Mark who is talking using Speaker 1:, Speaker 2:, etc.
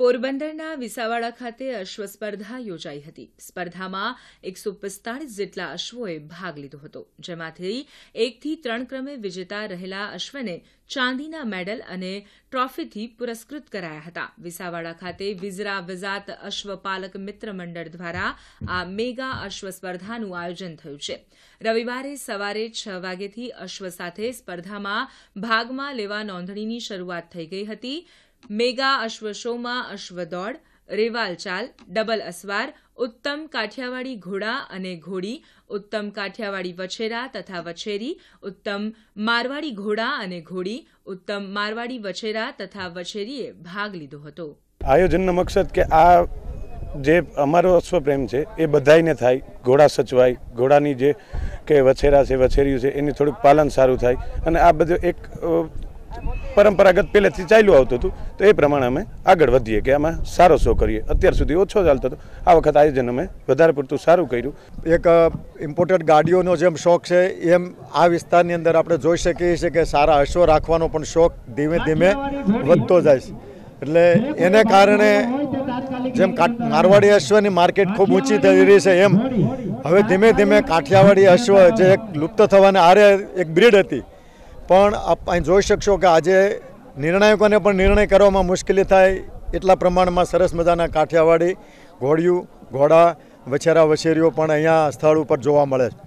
Speaker 1: પોરબંદરના વિસાવાડા ખાતે અશ્વ સ્પર્ધા યોજાઈ હતી સ્પર્ધામાં એકસો પિસ્તાળીસ જેટલા અશ્વોએ ભાગ લીધો હતો જેમાંથી એકથી ત્રણ ક્રમે વિજેતા રહેલા અશ્વને ચાંદીના મેડલ અને ટ્રોફીથી પુરસ્કૃત કરાયા હતા વિસાવાડા ખાતે વિઝરા વિઝાત અશ્વપાલક મિત્ર મંડળ દ્વારા આ મેગા અશ્વ સ્પર્ધાનું આયોજન થયું છે રવિવારે સવારે છ વાગ્યેથી અશ્વ સાથે સ્પર્ધામાં ભાગમાં લેવા નોંધણીની શરૂઆત થઈ ગઈ હતી મેગા અશ્વ શોમાં અશ્વદોડ રેવાલ ચાલ ડબલ અસવાર ઉત્તમ કાઠિયાવાડી ઘોડા અને ઘોડી ઉત્તમ કાઠિયાવાડી વછેરા તથા વછેરી ઉત્તમ મારવાડી ઘોડા અને ઘોડી ઉત્તમ મારવાડી વછેરા તથા વછેરીએ ભાગ લીધો હતો
Speaker 2: આયોજનનો મકસદ કે આ જે અમારો અશ્વ પ્રેમ છે એ બધાઈને થાય ઘોડા સચવાય ઘોડાની જે કે વછેરા છે વછેરીઓ છે એની થોડુંક પાલન સારું થાય અને આ બધું એક પરંપરાગત પહેલેથી ચાલ્યું આવતું હતું તો એ પ્રમાણે અમે આગળ વધીએ કે અમે સારો શો કરીએ અત્યાર સુધી ઓછો ચાલતો હતો આ વખત આયોજન અમે વધારે પૂરતું સારું કર્યું એક ઇમ્પોર્ટેડ ગાડીઓનો જેમ શોખ છે એમ આ વિસ્તારની અંદર આપણે જોઈ શકીએ
Speaker 3: છીએ કે સારા અશ્વ રાખવાનો પણ શોખ ધીમે ધીમે વધતો જાય છે એટલે એને કારણે જેમ મારવાડી અશ્વની માર્કેટ ખૂબ ઊંચી થઈ રહી છે એમ હવે ધીમે ધીમે કાઠિયાવાડી અશ્વ જે એક લુપ્ત થવાને આરે એક બ્રીડ હતી પણ આપ અહીં જોઈ શકશો કે આજે નિર્ણાયકોને પણ નિર્ણય કરવામાં મુશ્કેલી થાય એટલા પ્રમાણમાં સરસ મજાના કાઠિયાવાડી ઘોડિયું ઘોડા વછેરા વછેરીઓ પણ
Speaker 1: અહીંયા સ્થળ ઉપર જોવા મળે છે